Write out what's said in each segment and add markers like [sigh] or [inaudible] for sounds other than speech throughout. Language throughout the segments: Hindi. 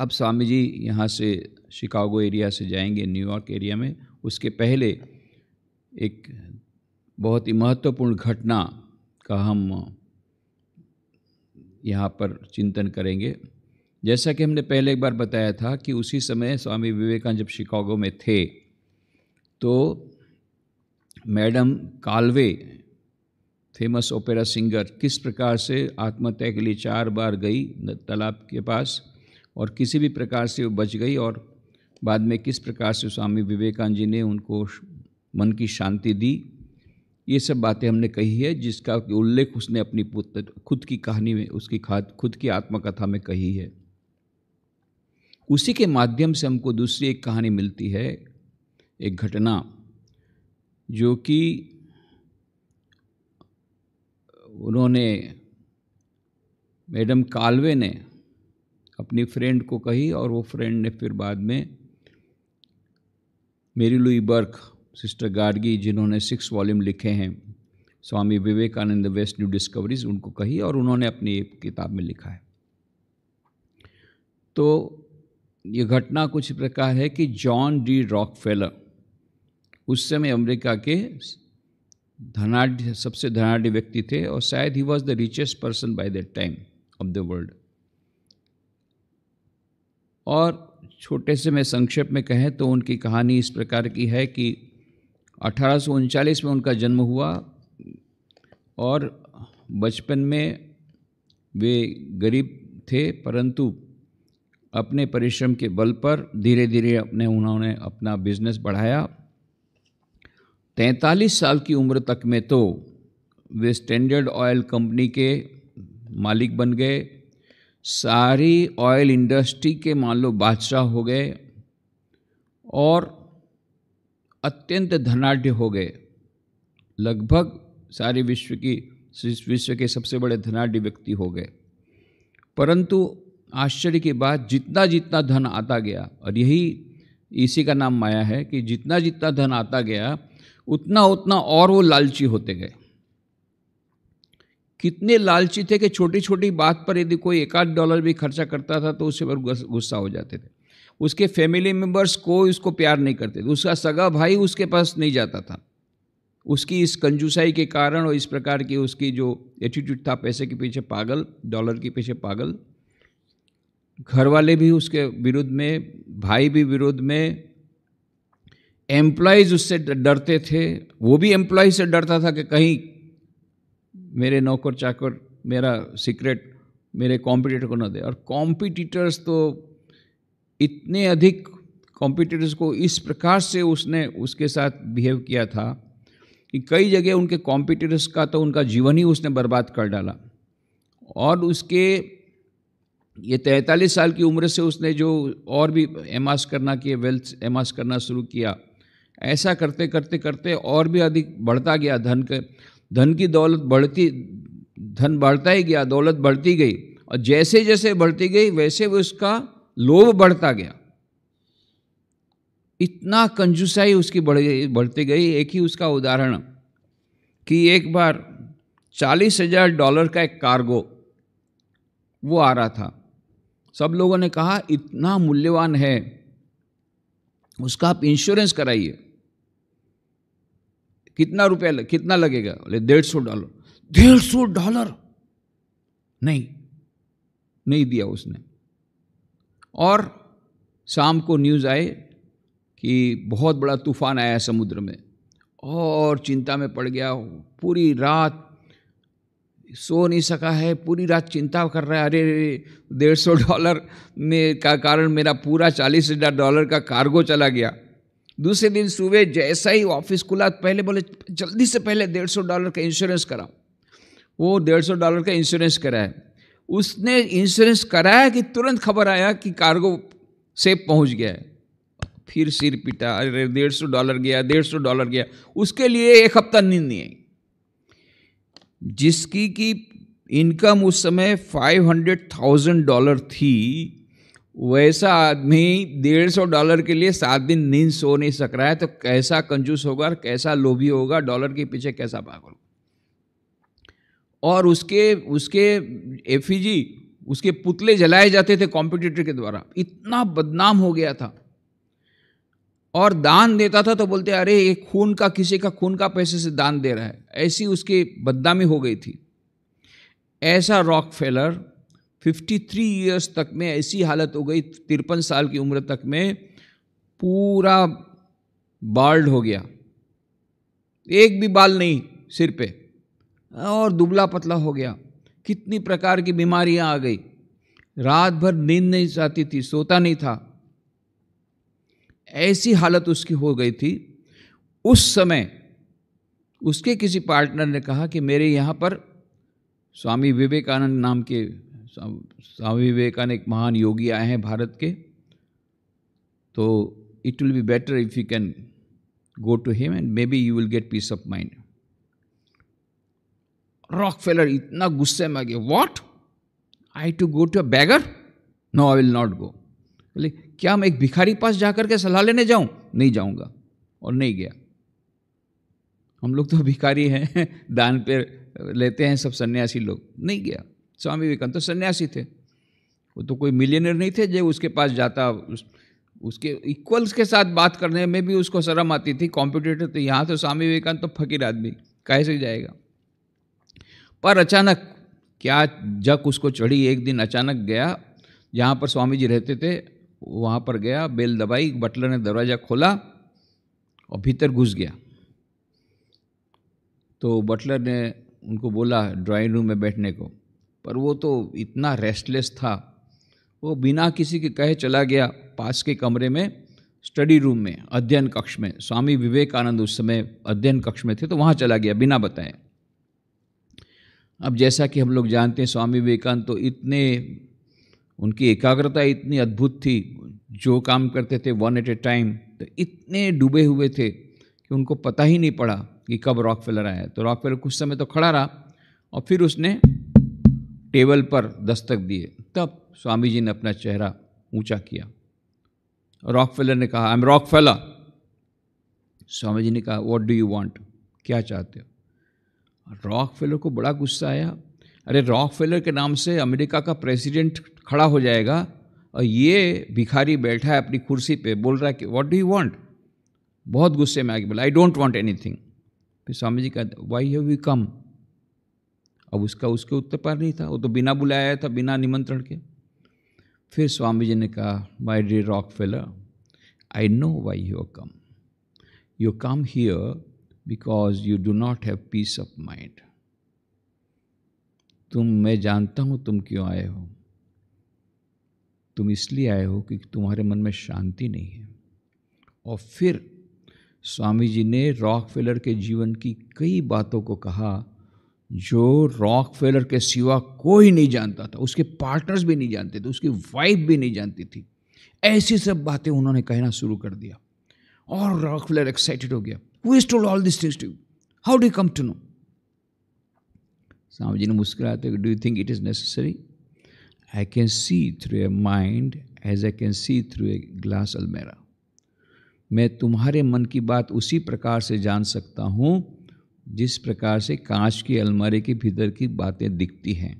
अब स्वामी जी यहाँ से शिकागो एरिया से जाएंगे न्यूयॉर्क एरिया में उसके पहले एक बहुत ही महत्वपूर्ण घटना का हम यहाँ पर चिंतन करेंगे जैसा कि हमने पहले एक बार बताया था कि उसी समय स्वामी विवेकानंद जब शिकागो में थे तो madam Calve famous opera singer किस प्रकार से आत्महत्या के लिए चार बार गई तालाब के पास और किसी भी प्रकार से वो बच गई और बाद में किस प्रकार से स्वामी विवेकानंद जी ने उनको मन की शांति दी ये सब बातें हमने कही है जिसका उल्लेख उसने अपनी पुत्र खुद की कहानी में उसकी खाद खुद की आत्मकथा में कही है उसी के माध्यम से हमको दूसरी एक कहानी मिलती है एक घटना जो कि उन्होंने मैडम कालवे ने अपनी फ्रेंड को कही और वो फ्रेंड ने फिर बाद में मेरी लुई बर्क सिस्टर गार्गी जिन्होंने सिक्स वॉल्यूम लिखे हैं Swami Vivekananda west new discoveries उनको कही और उन्होंने अपनी किताब में लिखा है तो ये घटना कुछ प्रकार है कि जॉन डी रॉकफेलर उस समय अमेरिका के धनाढ़ सबसे धनाढ़ व्यक्ति थे और शायद ही was the richest person by that time of the world और छोटे से मैं संक्षेप में कहें तो उनकी कहानी इस प्रकार की है कि अठारह में उनका जन्म हुआ और बचपन में वे गरीब थे परंतु अपने परिश्रम के बल पर धीरे धीरे अपने उन्होंने अपना बिजनेस बढ़ाया तैंतालीस साल की उम्र तक में तो वे स्टैंडर्ड ऑयल कंपनी के मालिक बन गए सारी ऑयल इंडस्ट्री के मान लो बादशाह हो गए और अत्यंत धनाढ़ हो गए लगभग सारे विश्व की विश्व के सबसे बड़े धनाढ़ व्यक्ति हो गए परंतु आश्चर्य की बात जितना जितना धन आता गया और यही इसी का नाम माया है कि जितना जितना धन आता गया उतना उतना और वो लालची होते गए कितने लालची थे कि छोटी छोटी बात पर यदि कोई एक आध डॉलर भी खर्चा करता था तो उसके पर गुस्सा हो जाते थे उसके फैमिली मेम्बर्स कोई उसको प्यार नहीं करते थे उसका सगा भाई उसके पास नहीं जाता था उसकी इस कंजूसाई के कारण और इस प्रकार की उसकी जो एटीट्यूड था पैसे के पीछे पागल डॉलर के पीछे पागल घर वाले भी उसके विरुद्ध में भाई भी विरुद्ध में एम्प्लॉयज़ उससे डरते थे वो भी एम्प्लॉय से डरता था कि कहीं मेरे नौकर चाकर मेरा सीक्रेट मेरे कॉम्पिटिटर को ना दे और कॉम्पिटिटर्स तो इतने अधिक कॉम्पिटिटर्स को इस प्रकार से उसने उसके साथ बिहेव किया था कि कई जगह उनके कॉम्पिटिटर्स का तो उनका जीवन ही उसने बर्बाद कर डाला और उसके ये तैंतालीस साल की उम्र से उसने जो और भी एमास करना किए वेल्थ एमास करना शुरू किया ऐसा करते करते करते और भी अधिक बढ़ता गया धन के धन की दौलत बढ़ती धन बढ़ता ही गया दौलत बढ़ती गई और जैसे जैसे बढ़ती गई वैसे उसका लोभ बढ़ता गया इतना कंजूसाई उसकी बढ़ गई बढ़ती गई एक ही उसका उदाहरण कि एक बार चालीस हजार डॉलर का एक कार्गो वो आ रहा था सब लोगों ने कहा इतना मूल्यवान है उसका आप इंश्योरेंस कराइए कितना रुपया लग, कितना लगेगा बोले डेढ़ सौ डॉलर डेढ़ सौ डॉलर नहीं नहीं दिया उसने और शाम को न्यूज़ आए कि बहुत बड़ा तूफान आया समुद्र में और चिंता में पड़ गया पूरी रात सो नहीं सका है पूरी रात चिंता कर रहा है अरे डेढ़ सौ डॉलर में का कारण मेरा पूरा चालीस हज़ार डॉलर का कार्गो चला गया दूसरे दिन सुबह जैसा ही ऑफिस खुला पहले बोले जल्दी से पहले डेढ़ सौ डॉलर का इंश्योरेंस कराओ वो डेढ़ सौ डॉलर का इंश्योरेंस है उसने इंश्योरेंस कराया कि तुरंत खबर आया कि कार्गो सेफ पहुंच गया है फिर सिर पिटा अरे डेढ़ सौ डॉलर गया डेढ़ सौ डॉलर गया उसके लिए एक हफ्ता नींद नहीं आई जिसकी की इनकम उस समय फाइव हंड्रेड थाउजेंड डॉलर थी वैसा आदमी डेढ़ सौ डॉलर के लिए सात दिन नींद सो नहीं सक रहा है तो कैसा कंजूस होगा और कैसा लोभी होगा डॉलर के पीछे कैसा पागल और उसके उसके एफ उसके पुतले जलाए जाते थे कॉम्पिटिटर के द्वारा इतना बदनाम हो गया था और दान देता था तो बोलते अरे ये खून का किसी का खून का पैसे से दान दे रहा है ऐसी उसकी बदनामी हो गई थी ऐसा रॉक फेलर 53 इयर्स तक में ऐसी हालत हो गई तिरपन साल की उम्र तक में पूरा बाल्ड हो गया एक भी बाल नहीं सिर पे और दुबला पतला हो गया कितनी प्रकार की बीमारियां आ गई रात भर नींद नहीं जाती थी सोता नहीं था ऐसी हालत उसकी हो गई थी उस समय उसके किसी पार्टनर ने कहा कि मेरे यहाँ पर स्वामी विवेकानंद नाम के स्वामी विवेकानंद एक महान योगी आए हैं भारत के तो it will be better if you can go to him and maybe you will get peace of mind Rockefeller इतना गुस्से में आ गया what I to go to a beggar no I will not go बोले क्या मैं एक भिखारी पास जाकर के सलाह लेने जाऊं नहीं जाऊंगा और नहीं गया हम लोग तो भिखारी हैं [laughs] दान पे लेते हैं सब सन्यासी लोग नहीं गया स्वामी विवेकानंद तो सन्यासी थे वो तो कोई मिलियनर नहीं थे जो उसके पास जाता उस, उसके इक्वल्स के साथ बात करने में भी उसको शर्म आती थी कॉम्पिटेटर तो यहाँ तो स्वामी विवेकानंद तो फकीर आदमी कैसे जाएगा पर अचानक क्या जक उसको चढ़ी एक दिन अचानक गया जहाँ पर स्वामी जी रहते थे वहाँ पर गया बेल दबाई बटलर ने दरवाज़ा खोला और भीतर घुस गया तो बटलर ने उनको बोला ड्राइंग रूम में बैठने को पर वो तो इतना रेस्टलेस था वो बिना किसी के कहे चला गया पास के कमरे में स्टडी रूम में अध्ययन कक्ष में स्वामी विवेकानंद उस समय अध्ययन कक्ष में थे तो वहाँ चला गया बिना बताए अब जैसा कि हम लोग जानते हैं स्वामी विवेकानंद तो इतने उनकी एकाग्रता इतनी अद्भुत थी जो काम करते थे वन एट ए टाइम तो इतने डूबे हुए थे कि उनको पता ही नहीं पड़ा कि कब रॉक आया तो रॉक कुछ समय तो खड़ा रहा और फिर उसने टेबल पर दस्तक दिए तब स्वामी जी ने अपना चेहरा ऊंचा किया रॉक फेलर ने कहा आई एम रॉक फेला स्वामी जी ने कहा वॉट डू यू वॉन्ट क्या चाहते हो रॉक फेलर को बड़ा गुस्सा आया अरे रॉक फेलर के नाम से अमेरिका का प्रेसिडेंट खड़ा हो जाएगा और ये भिखारी बैठा है अपनी कुर्सी पे बोल रहा है कि व्हाट डू यू वॉन्ट बहुत गुस्से में आके बोला आई डोंट वॉन्ट एनी फिर स्वामी जी कहते वाई हैव यू कम अब उसका उसके उत्तर पार नहीं था वो तो बिना बुलाया था बिना निमंत्रण के फिर स्वामी जी ने कहा my dear Rockefeller I know why you come you come here because you do not have peace of mind तुम मैं जानता हूँ तुम क्यों आए हो तुम इसलिए आए हो क्योंकि तुम्हारे मन में शांति नहीं है और फिर स्वामी जी ने रॉक फेलर के जीवन की कई बातों को कहा जो रॉक फेलर के सिवा कोई नहीं जानता था उसके पार्टनर्स भी नहीं जानते थे उसकी वाइफ भी नहीं जानती थी ऐसी सब बातें उन्होंने कहना शुरू कर दिया और रॉक फेलर एक्साइटेड हो गया who is told all this things to how do come to know Swami ji ने मुस्कुराते do you think it is necessary I can see through a mind as I can see through a glass अलमेरा मैं तुम्हारे मन की बात उसी प्रकार से जान सकता हूँ जिस प्रकार से कांच की अलमारी के भीतर की बातें दिखती हैं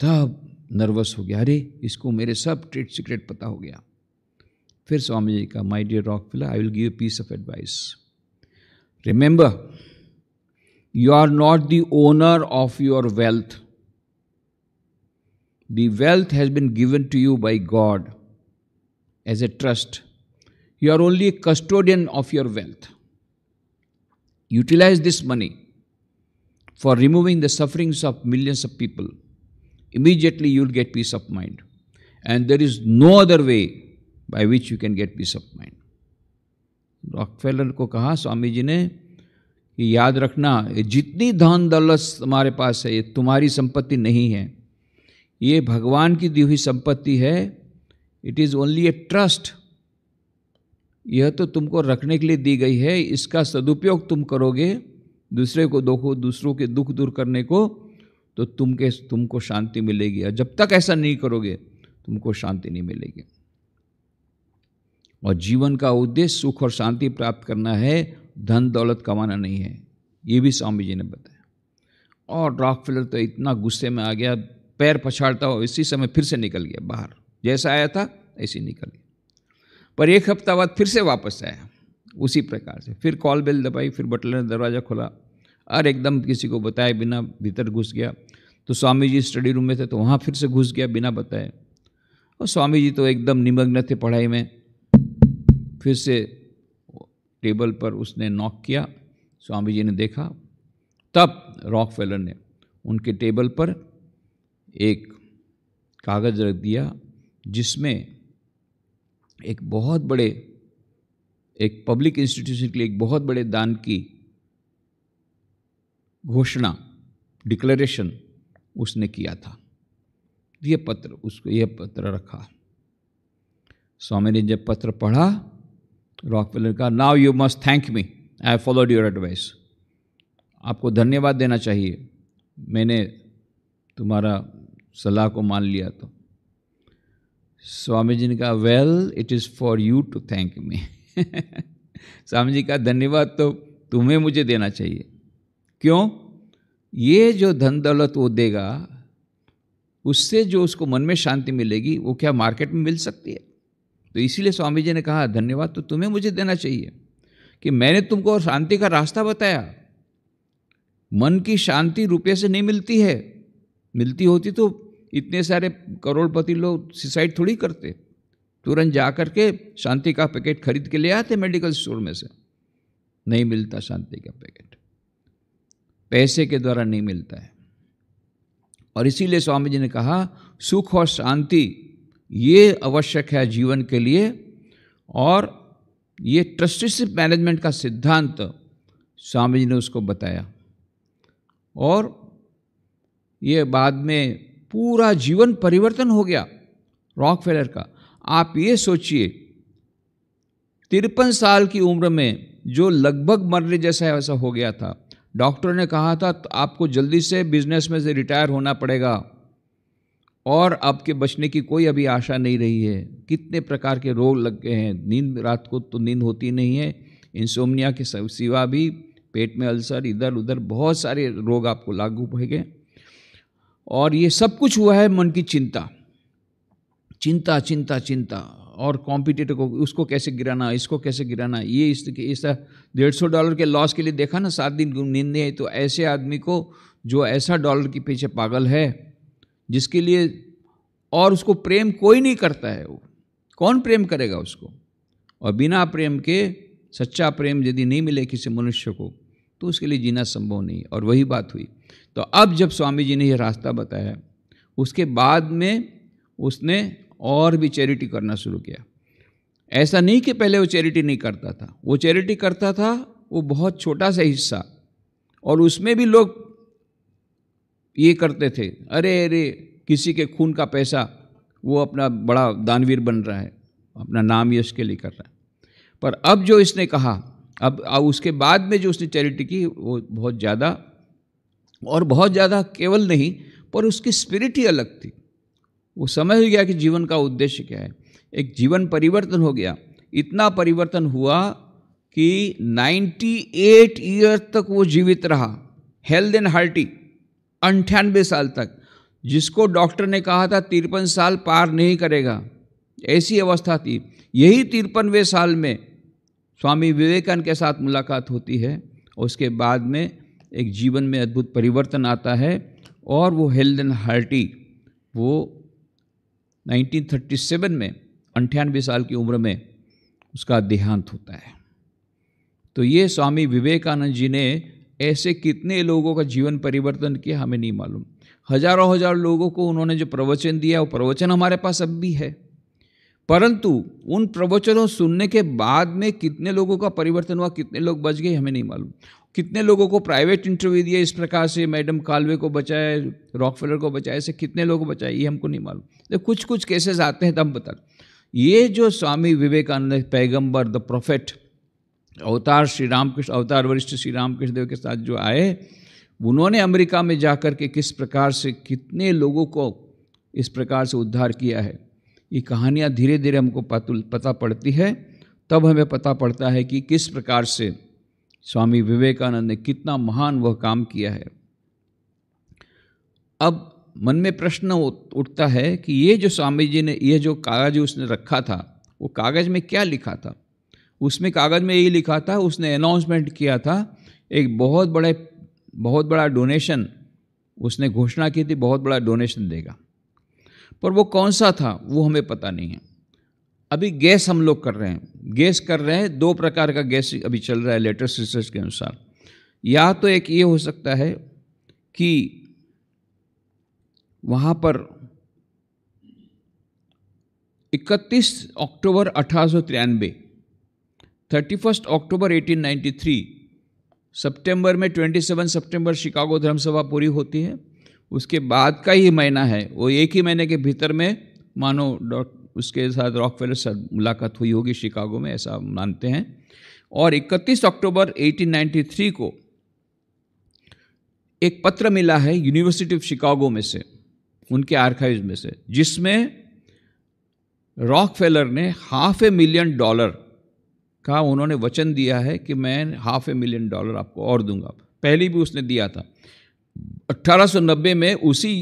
तब नर्वस हो गया अरे इसको मेरे सब ट्रेड सीक्रेट पता हो गया फिर स्वामी जी का my dear Rockefeller I will give piece of advice remember you are not the owner of your wealth the wealth has been given to you by God as a trust you are only custodian of your wealth utilize this money for removing the sufferings of millions of people, immediately you will get peace of mind. And there is no other way by which you can get peace of mind. rockefeller ko kaha swami ji ne ki yaad rakhna ये जितनी धन दौलत तुम्हारे पास है ये तुम्हारी संपत्ति नहीं है ये भगवान की दी हुई संपत्ति है it is only a trust यह तो तुमको रखने के लिए दी गई है इसका सदुपयोग तुम करोगे दूसरे को देखो दूसरों के दुख दूर करने को तो तुम के तुमको शांति मिलेगी और जब तक ऐसा नहीं करोगे तुमको शांति नहीं मिलेगी और जीवन का उद्देश्य सुख और शांति प्राप्त करना है धन दौलत कमाना नहीं है ये भी स्वामी जी ने बताया और रॉक फिलर तो इतना गुस्से में आ गया पैर पछाड़ता हो इसी समय फिर से निकल गया बाहर जैसा आया था ऐसे निकल गया पर एक हफ्ता बाद फिर से वापस आया उसी प्रकार से फिर कॉल बेल दबाई फिर बटलर ने दरवाज़ा खोला और एकदम किसी को बताए बिना भीतर घुस गया तो स्वामी जी स्टडी रूम में थे तो वहाँ फिर से घुस गया बिना बताए और स्वामी जी तो एकदम निमग्न थे पढ़ाई में फिर से टेबल पर उसने नॉक किया स्वामी जी ने देखा तब रॉक ने उनके टेबल पर एक कागज़ रख दिया जिसमें एक बहुत बड़े एक पब्लिक इंस्टीट्यूशन के लिए एक बहुत बड़े दान की घोषणा डिक्लेरेशन उसने किया था यह पत्र उसको यह पत्र रखा स्वामी ने जब पत्र पढ़ा रॉकफेलर का नाव you must thank me I followed your advice आपको धन्यवाद देना चाहिए मैंने तुम्हारा सलाह को मान लिया तो स्वामी जी ने कहा well it is for you to thank me Swami ji का धन्यवाद तो तुम्हें मुझे देना चाहिए क्यों ये जो धन दौलत वो देगा उससे जो उसको मन में शांति मिलेगी वो क्या मार्केट में मिल सकती है तो इसीलिए स्वामी जी ने कहा धन्यवाद तो तुम्हें मुझे देना चाहिए कि मैंने तुमको शांति का रास्ता बताया मन की शांति रुपये से नहीं मिलती है मिलती होती तो इतने सारे करोड़पति लोग सुसाइड थोड़ी करते तुरंत जा कर के शांति का पैकेट खरीद के ले आते मेडिकल स्टोर में से नहीं मिलता शांति का पैकेट पैसे के द्वारा नहीं मिलता है और इसीलिए स्वामी जी ने कहा सुख और शांति ये आवश्यक है जीवन के लिए और ये ट्रस्टीशिप मैनेजमेंट का सिद्धांत स्वामी जी ने उसको बताया और ये बाद में पूरा जीवन परिवर्तन हो गया रॉक फेलर का आप ये सोचिए तिरपन साल की उम्र में जो लगभग मरने जैसा है वैसा हो गया था डॉक्टर ने कहा था तो आपको जल्दी से बिजनेस में से रिटायर होना पड़ेगा और आपके बचने की कोई अभी आशा नहीं रही है कितने प्रकार के रोग लग गए हैं नींद रात को तो नींद होती नहीं है इंसोमनिया के सिवा भी पेट में अल्सर इधर उधर बहुत सारे रोग आपको लागू हो गए और ये सब कुछ हुआ है मन की चिंता चिंता चिंता चिंता और कॉम्पिटेटर को उसको कैसे गिराना इसको कैसे गिराना ये इस इस डेढ़ सौ डॉलर के लॉस के लिए देखा ना सात दिन नींदे है तो ऐसे आदमी को जो ऐसा डॉलर के पीछे पागल है जिसके लिए और उसको प्रेम कोई नहीं करता है वो कौन प्रेम करेगा उसको और बिना प्रेम के सच्चा प्रेम यदि नहीं मिले किसी मनुष्य को तो उसके लिए जीना संभव नहीं और वही बात हुई तो अब जब स्वामी जी ने यह रास्ता बताया उसके बाद में उसने और भी चैरिटी करना शुरू किया ऐसा नहीं कि पहले वो चैरिटी नहीं करता था वो चैरिटी करता था वो बहुत छोटा सा हिस्सा और उसमें भी लोग ये करते थे अरे अरे किसी के खून का पैसा वो अपना बड़ा दानवीर बन रहा है अपना नाम यश के लिए कर रहा है पर अब जो इसने कहा अब उसके बाद में जो उसने चैरिटी की वो बहुत ज़्यादा और बहुत ज़्यादा केवल नहीं पर उसकी स्पिरिट ही अलग थी वो समझ गया कि जीवन का उद्देश्य क्या है एक जीवन परिवर्तन हो गया इतना परिवर्तन हुआ कि 98 ईयर तक वो जीवित रहा हेल्थ एंड हार्टी अंठानबे साल तक जिसको डॉक्टर ने कहा था तिरपन साल पार नहीं करेगा ऐसी अवस्था थी यही तिरपनवे साल में स्वामी विवेकानंद के साथ मुलाकात होती है उसके बाद में एक जीवन में अद्भुत परिवर्तन आता है और वो हेल्थ एंड हार्टी वो 1937 में अंठानवे साल की उम्र में उसका देहांत होता है तो ये स्वामी विवेकानंद जी ने ऐसे कितने लोगों का जीवन परिवर्तन किया हमें नहीं मालूम हजारों हजार लोगों को उन्होंने जो प्रवचन दिया वो प्रवचन हमारे पास अब भी है परंतु उन प्रवचनों सुनने के बाद में कितने लोगों का परिवर्तन हुआ कितने लोग बच गए हमें नहीं मालूम कितने लोगों को प्राइवेट इंटरव्यू दिया इस प्रकार से मैडम कालवे को बचाए रॉकफेलर को बचाए ऐसे कितने लोग बचाए ये हमको नहीं मालूम तो कुछ कुछ केसेस आते हैं तब बता ये जो स्वामी विवेकानंद पैगंबर द प्रोफेट अवतार श्री रामकृष्ण अवतार वरिष्ठ श्री रामकृष्ण देव के साथ जो आए उन्होंने अमेरिका में जा कर के किस प्रकार से कितने लोगों को इस प्रकार से उद्धार किया है ये कहानियाँ धीरे धीरे हमको पता पड़ती है तब हमें पता पड़ता है कि किस प्रकार से स्वामी विवेकानंद ने कितना महान वह काम किया है अब मन में प्रश्न उठता है कि ये जो स्वामी जी ने ये जो कागज उसने रखा था वो कागज में क्या लिखा था उसमें कागज में यही लिखा था उसने अनाउंसमेंट किया था एक बहुत बड़े बहुत बड़ा डोनेशन उसने घोषणा की थी बहुत बड़ा डोनेशन देगा पर वो कौन सा था वो हमें पता नहीं है अभी गैस हम लोग कर रहे हैं गैस कर रहे हैं दो प्रकार का गैस अभी चल रहा है लेटेस्ट रिसर्च के अनुसार या तो एक ये हो सकता है कि वहाँ पर 31 अक्टूबर अठारह थर्टी फर्स्ट अक्टूबर 1893 सितंबर में 27 सितंबर शिकागो धर्मसभा पूरी होती है उसके बाद का ही महीना है वो एक ही महीने के भीतर में मानो डॉक्टर उसके साथ रॉक फेलर सर मुलाकात हुई होगी शिकागो में ऐसा मानते हैं और 31 अक्टूबर 1893 को एक पत्र मिला है यूनिवर्सिटी ऑफ शिकागो में से उनके आर्काइव्स में से जिसमें रॉक फेलर ने हाफ ए मिलियन डॉलर का उन्होंने वचन दिया है कि मैं हाफ ए मिलियन डॉलर आपको और दूंगा पहले भी उसने दिया था 1890 में उसी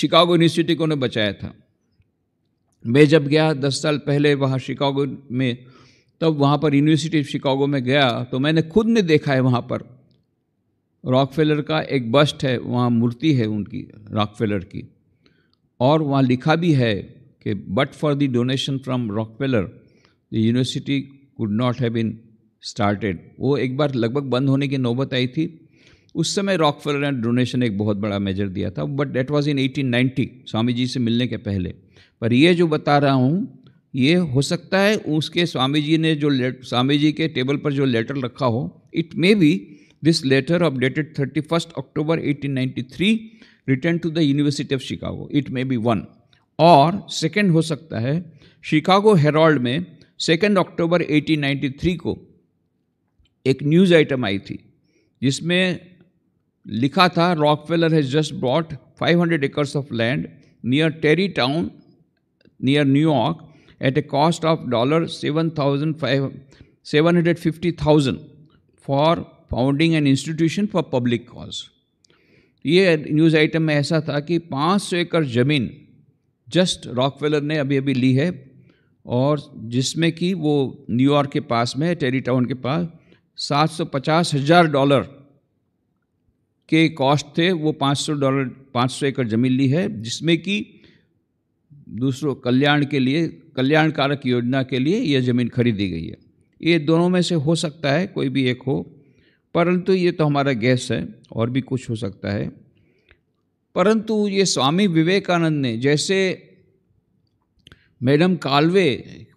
शिकागो यूनिवर्सिटी को ने बचाया था मैं जब गया दस साल पहले वहाँ शिकागो में तब तो वहाँ पर यूनिवर्सिटी ऑफ शिकागो में गया तो मैंने खुद ने देखा है वहाँ पर रॉकफेलर का एक बस्ट है वहाँ मूर्ति है उनकी रॉकफेलर की और वहाँ लिखा भी है कि but for the donation from Rockefeller the university could not have been started वो एक बार लगभग बंद होने की नौबत आई थी उस समय रॉकफेलर ने डोनेशन एक बहुत बड़ा मेजर दिया था but date was in eighteen Swami ji से मिलने के पहले पर ये जो बता रहा हूँ ये हो सकता है उसके स्वामी जी ने जो लेट स्वामी जी के टेबल पर जो लेटर रखा हो it may be this letter of dated thirty first October eighteen ninety three return to the university of Chicago it may be one और सेकेंड हो सकता है शिकागो हेराल्ड में second October eighteen ninety three को एक न्यूज़ आइटम आई थी जिसमें लिखा था Rockefeller has just brought hundred acres of land near Tarrytown near New York at a cost of dollar thousand for founding an institution for public cause. ये न्यूज़ आइटम में ऐसा था कि 500 एकड़ ज़मीन जस्ट रॉकफेलर ने अभी अभी ली है और जिसमें कि वो न्यूयॉर्क के पास में टेरी टाउन के पास सात सौ पचास हज़ार डॉलर के कॉस्ट थे वो 500 डॉलर 500 एकड़ ज़मीन ली है जिसमें कि दूसरों कल्याण के लिए कल्याणकारक योजना के लिए यह ज़मीन खरीदी गई है ये दोनों में से हो सकता है कोई भी एक हो परंतु ये तो हमारा गैस है और भी कुछ हो सकता है परंतु ये स्वामी विवेकानंद ने जैसे मैडम कालवे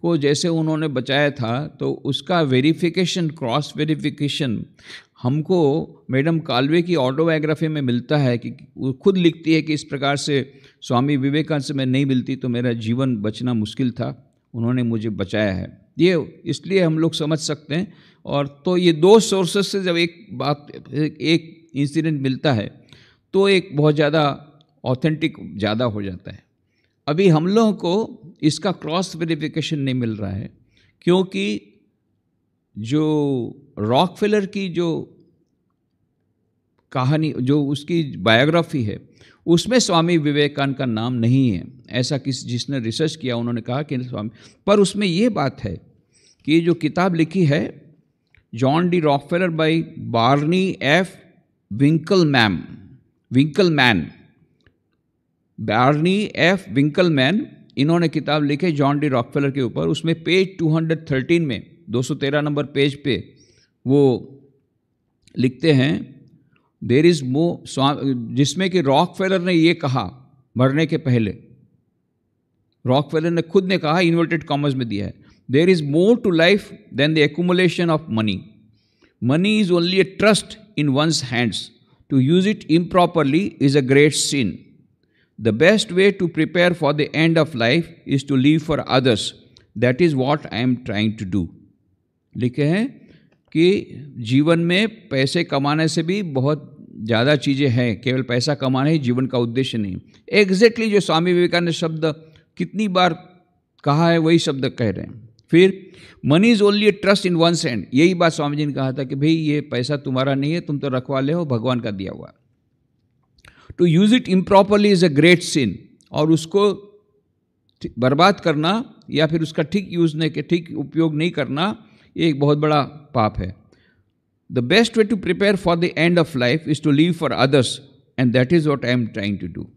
को जैसे उन्होंने बचाया था तो उसका वेरिफिकेशन क्रॉस वेरिफिकेशन हमको मैडम कालवे की ऑटोबायोग्राफी में मिलता है कि वो खुद लिखती है कि इस प्रकार से स्वामी विवेकानंद से मैं नहीं मिलती तो मेरा जीवन बचना मुश्किल था उन्होंने मुझे बचाया है ये इसलिए हम लोग समझ सकते हैं और तो ये दो सोर्सेस से जब एक बात एक इंसिडेंट मिलता है तो एक बहुत ज़्यादा ऑथेंटिक ज़्यादा हो जाता है अभी हम लोगों को इसका क्रॉस वेरिफिकेशन नहीं मिल रहा है क्योंकि जो रॉक फिलर की जो कहानी जो उसकी बायोग्राफी है उसमें स्वामी विवेकानंद का नाम नहीं है ऐसा किस जिसने रिसर्च किया उन्होंने कहा कि स्वामी पर उसमें ये बात है कि जो किताब लिखी है John D Rockefeller by Barney F Winkle man Winkle man Barney F Winkelman इन्होंने किताब लिखी जॉन डी रॉकफेलर के ऊपर उसमें पेज 213 में 213 नंबर पेज पे वो लिखते हैं देर इज़ मो जिसमें कि रॉकफेलर ने ये कहा मरने के पहले रॉकफेलर ने खुद ने कहा इन्वर्टेड कॉमर्स में दिया है there is more to life than the accumulation of money money is only a trust in one's hands to use it improperly is a great sin The best way to prepare for the end of life is to live for others. That is what I am trying to do. लिखे हैं कि जीवन में पैसे कमाने से भी बहुत ज़्यादा चीज़ें हैं केवल पैसा कमाना ही जीवन का उद्देश्य नहीं एग्जैक्टली जो स्वामी विवेकानंद शब्द कितनी बार कहा है वही शब्द कह रहे हैं फिर money is only trust in one's hand यही बात स्वामी जी ने कहा था कि भाई ये पैसा तुम्हारा नहीं है तुम तो रखवाले हो भगवान का दिया हुआ to use it improperly is a great sin और उसको बर्बाद करना या फिर उसका ठीक यूज़ नहीं के ठीक उपयोग नहीं करना ये एक बहुत बड़ा पाप है the best way to prepare for the end of life is to live for others and that is what I am trying to do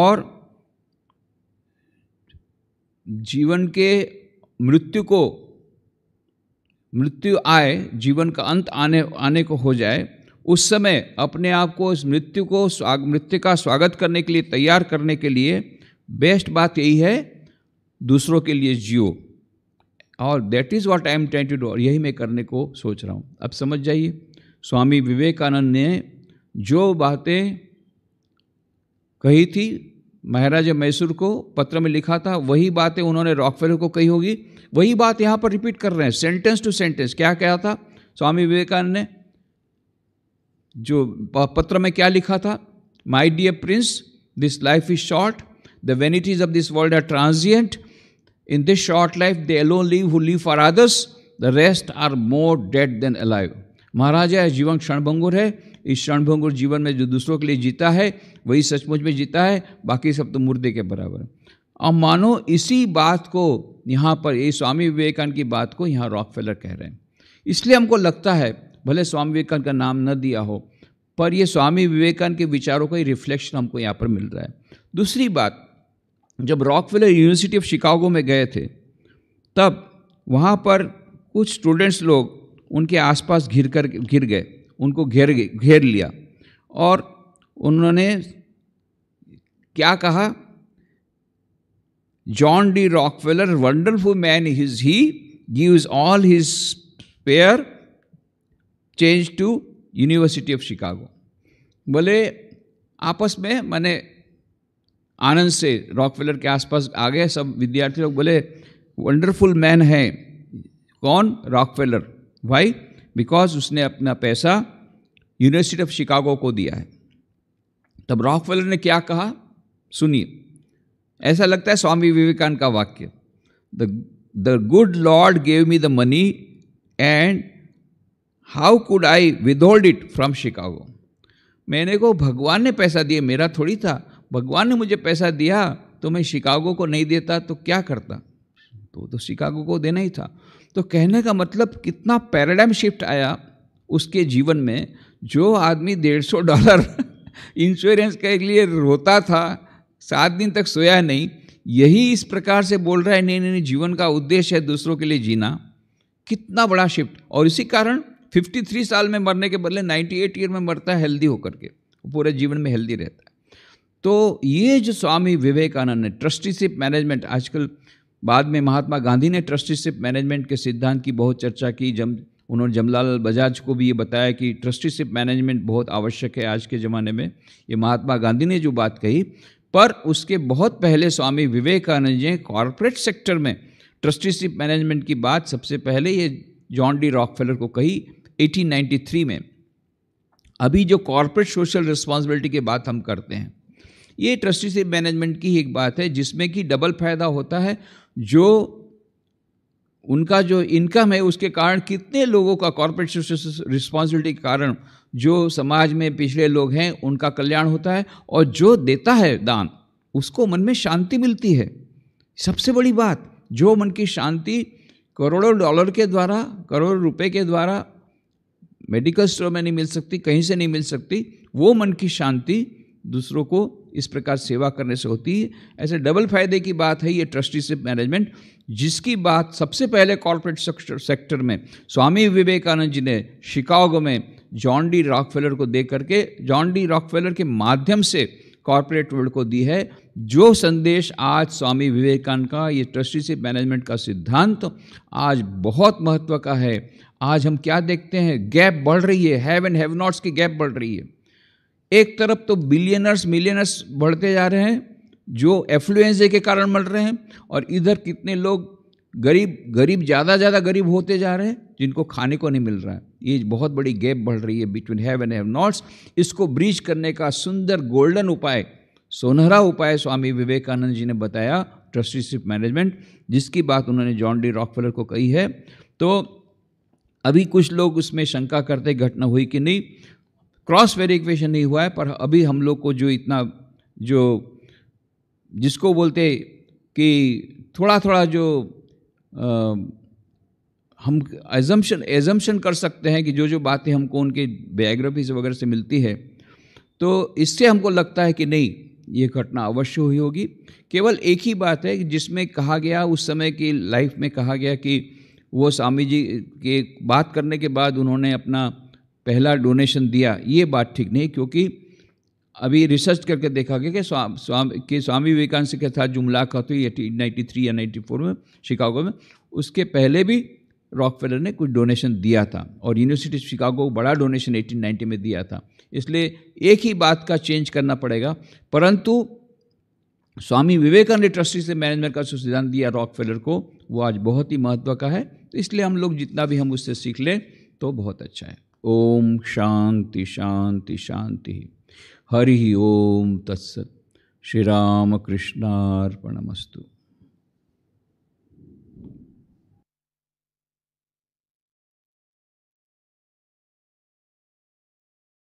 और जीवन के मृत्यु को मृत्यु आए जीवन का अंत आने आने को हो जाए उस समय अपने आप को इस मृत्यु को स्वाग मृत्यु का स्वागत करने के लिए तैयार करने के लिए बेस्ट बात यही है दूसरों के लिए जियो और that is what I am trying to do यही मैं करने को सोच रहा हूँ अब समझ जाइए स्वामी विवेकानंद ने जो बातें कही थी महाराजा मैसूर को पत्र में लिखा था वही बातें उन्होंने रॉकफेलर को कही होगी वही बात यहाँ पर रिपीट कर रहे हैं सेंटेंस टू सेंटेंस क्या कहा था स्वामी विवेकानंद ने जो पत्र में क्या लिखा था my dear prince this life is short the vanities of this world are transient in this short life they alone live who live for others the rest are more dead than alive महाराजा जीवन क्षणभंगुर है इस क्षणभंगुर जीवन में जो दूसरों के लिए जीता है वही सचमुच में जीता है बाकी सब तो मुर्दे के बराबर और मानो इसी बात को यहाँ पर ये स्वामी विवेकानंद की बात को यहाँ रॉक फेलर कह रहे हैं इसलिए हमको लगता है भले स्वामी विवेकानंद का नाम न दिया हो पर ये स्वामी विवेकानंद के विचारों का ही रिफ्लेक्शन हमको यहाँ पर मिल रहा है दूसरी बात जब रॉकफेलर यूनिवर्सिटी ऑफ शिकागो में गए थे तब वहाँ पर कुछ स्टूडेंट्स लोग उनके आसपास घिर कर घिर गए उनको घेर घेर लिया और उन्होंने क्या कहा John D Rockefeller wonderful man his he gives all his spare change to university of Chicago बोले आपस में मैंने आनंद से रॉकफेलर के आसपास आ गए सब विद्यार्थी लोग बोले वंडरफुल मैन है कौन रॉकफेलर भाई बिकॉज उसने अपना पैसा यूनिवर्सिटी ऑफ शिकागो को दिया है तब रॉकफेलर ने क्या कहा सुनिए ऐसा लगता है स्वामी विवेकानंद का वाक्य the good lord gave me the money and how could I withhold it from Chicago मैंने को भगवान ने पैसा दिया मेरा थोड़ी था भगवान ने मुझे पैसा दिया तो मैं शिकागो को नहीं देता तो क्या करता तो तो शिकागो को देना ही था तो कहने का मतलब कितना पैराडाइम शिफ्ट आया उसके जीवन में जो आदमी डेढ़ सौ डॉलर इंश्योरेंस [laughs] के लिए रोता था सात दिन तक सोया नहीं यही इस प्रकार से बोल रहा है नहीं नहीं जीवन का उद्देश्य है दूसरों के लिए जीना कितना बड़ा शिफ्ट और इसी कारण 53 साल में मरने के बदले 98 ईयर में मरता है हेल्दी होकर के पूरे जीवन में हेल्दी रहता है तो ये जो स्वामी विवेकानंद ने ट्रस्टीशिप मैनेजमेंट आजकल बाद में महात्मा गांधी ने ट्रस्टीशिप मैनेजमेंट के सिद्धांत की बहुत चर्चा की जम उन्होंने जमलाल बजाज को भी ये बताया कि ट्रस्टीशिप मैनेजमेंट बहुत आवश्यक है आज के ज़माने में ये महात्मा गांधी ने जो बात कही पर उसके बहुत पहले स्वामी विवेकानंद जी कॉरपोरेट सेक्टर में ट्रस्टीशिप मैनेजमेंट की बात सबसे पहले ये जॉन डी रॉकफेलर को कही 1893 में अभी जो कॉरपोरेट सोशल रिस्पॉन्सिबिलिटी की बात हम करते हैं ये ट्रस्टीशिप मैनेजमेंट की एक बात है जिसमें कि डबल फायदा होता है जो उनका जो इनकम है उसके कारण कितने लोगों का कॉरपोरेट सोशल रिस्पॉन्सिबिलिटी के कारण जो समाज में पिछड़े लोग हैं उनका कल्याण होता है और जो देता है दान उसको मन में शांति मिलती है सबसे बड़ी बात जो मन की शांति करोड़ों डॉलर के द्वारा करोड़ों रुपए के द्वारा मेडिकल स्टोर में नहीं मिल सकती कहीं से नहीं मिल सकती वो मन की शांति दूसरों को इस प्रकार सेवा करने से होती है ऐसे डबल फायदे की बात है ये ट्रस्टीशिप मैनेजमेंट जिसकी बात सबसे पहले कॉरपोरेट सेक्टर में स्वामी विवेकानंद जी ने शिकागो में जॉन डी रॉकफेलर को दे करके जॉन डी रॉकफेलर के माध्यम से कॉरपोरेट वर्ल्ड को दी है जो संदेश आज स्वामी विवेकानंद का ये ट्रस्टीशिप मैनेजमेंट का सिद्धांत तो आज बहुत महत्व का है आज हम क्या देखते हैं गैप बढ़ रही है हैव एंड हैव नॉट्स की गैप बढ़ रही है एक तरफ तो बिलियनर्स मिलियनर्स बढ़ते जा रहे हैं जो एफ्लुएंजे के कारण मर रहे हैं और इधर कितने लोग गरीब गरीब ज़्यादा ज़्यादा गरीब होते जा रहे हैं जिनको खाने को नहीं मिल रहा है ये बहुत बड़ी गैप बढ़ रही है between have and have nots इसको ब्रिज करने का सुंदर गोल्डन उपाय सोनहरा उपाय स्वामी विवेकानंद जी ने बताया ट्रस्टीशिप मैनेजमेंट जिसकी बात उन्होंने जॉन डी रॉकफेलर को कही है तो अभी कुछ लोग उसमें शंका करते घटना हुई कि नहीं क्रॉस वेरिफिकेशन नहीं हुआ है पर अभी हम लोग को जो इतना जो जिसको बोलते कि थोड़ा थोड़ा जो आ, हम एजम्पन एजम्पन कर सकते हैं कि जो जो बातें हमको उनके बायोग्राफीज वगैरह से मिलती है तो इससे हमको लगता है कि नहीं ये घटना अवश्य हुई होगी केवल एक ही बात है कि जिसमें कहा गया उस समय की लाइफ में कहा गया कि वो स्वामी जी के बात करने के बाद उन्होंने अपना पहला डोनेशन दिया ये बात ठीक नहीं क्योंकि अभी रिसर्च करके देखा गया कि स्वामी के स्वामी विवेकानंद के साथ जो मुलाकात हुई एटी नाइन्टी थ्री या नाइन्टी फोर में शिकागो में उसके पहले भी फेलर ने कुछ डोनेशन दिया था और यूनिवर्सिटी ऑफ शिकागो को बड़ा डोनेशन नाइन्टी में दिया था इसलिए एक ही बात का चेंज करना पड़ेगा परंतु स्वामी विवेकानंद ट्रस्टी से मैनेजमेंट का सिद्धांत दिया फेलर को वो आज बहुत ही महत्व का है तो इसलिए हम लोग जितना भी हम उससे सीख लें तो बहुत अच्छा है ओम शांति शांति शांति हरि ओम तत्सत श्री राम कृष्णार्पणमस्तु